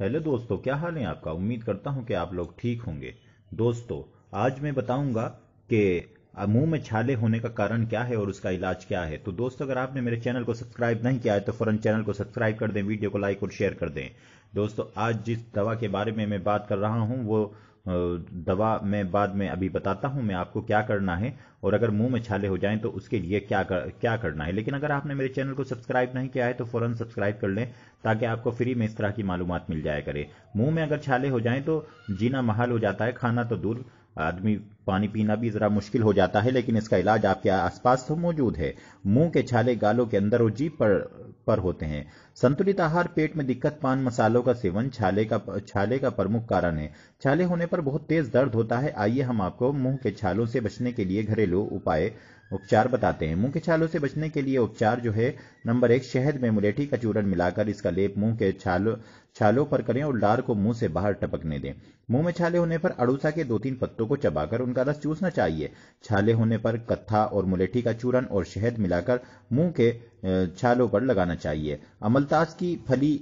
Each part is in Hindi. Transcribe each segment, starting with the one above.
हेलो दोस्तों क्या हाल है आपका उम्मीद करता हूं कि आप लोग ठीक होंगे दोस्तों आज मैं बताऊंगा कि मुंह में छाले होने का कारण क्या है और उसका इलाज क्या है तो दोस्तों अगर आपने मेरे चैनल को सब्सक्राइब नहीं किया है तो फौरन चैनल को सब्सक्राइब कर दें वीडियो को लाइक और शेयर कर दें दोस्तों आज जिस दवा के बारे में मैं बात कर रहा हूं वो दवा मैं बाद में अभी बताता हूं मैं आपको क्या करना है और अगर मुंह में छाले हो जाएं तो उसके लिए क्या कर, क्या करना है लेकिन अगर आपने मेरे चैनल को सब्सक्राइब नहीं किया है तो फौरन सब्सक्राइब कर लें ताकि आपको फ्री में इस तरह की मालूम मिल जाया करे मुंह में अगर छाले हो जाएं तो जीना महाल हो जाता है खाना तो दूर आदमी पानी पीना भी जरा मुश्किल हो जाता है लेकिन इसका इलाज आपके आसपास तो मौजूद है मुंह के छाले गालों के अंदर और जीप पर पर होते हैं संतुलित आहार पेट में दिक्कत पान मसालों का सेवन छाले का छाले का प्रमुख कारण है छाले होने पर बहुत तेज दर्द होता है आइए हम आपको मुंह के छालों से बचने के लिए घरेलू उपाय उपचार बताते हैं मुंह के छालों से बचने के लिए उपचार जो है नंबर एक शहद में मुलेठी का चूरन मिलाकर इसका लेप मुंह के छालों छालों पर करें और लार को मुंह से बाहर टपकने दें मुंह में छाले होने पर अड़ूसा के दो तीन पत्तों को चबाकर उनका रस चूसना चाहिए छाले होने पर कत्था और मुलेठी का चूरन और शहद मिलाकर मुंह के छालों पर लगाना चाहिए अमलताज की फली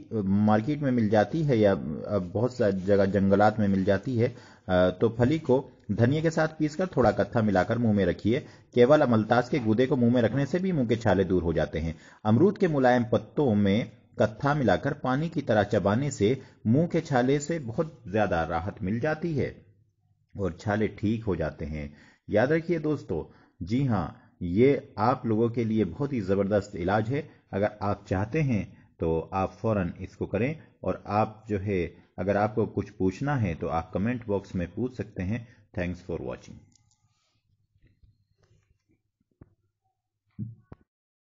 मार्केट में मिल जाती है या बहुत सारी जगह जंगलात में मिल जाती है तो फली को धनिया के साथ पीसकर थोड़ा कत्था मिलाकर मुंह में रखिए केवल अमलताज के गुदे को मुंह में रखने से भी मुंह के छाले दूर हो जाते हैं अमरूद के मुलायम पत्तों में कत्था मिलाकर पानी की तरह चबाने से मुंह के छाले से बहुत ज्यादा राहत मिल जाती है और छाले ठीक हो जाते हैं याद रखिए दोस्तों जी हाँ ये आप लोगों के लिए बहुत ही ज़बरदस्त इलाज है अगर आप चाहते हैं तो आप फौरन इसको करें और आप जो है अगर आपको कुछ पूछना है तो आप कमेंट बॉक्स में पूछ सकते हैं थैंक्स फॉर वॉचिंग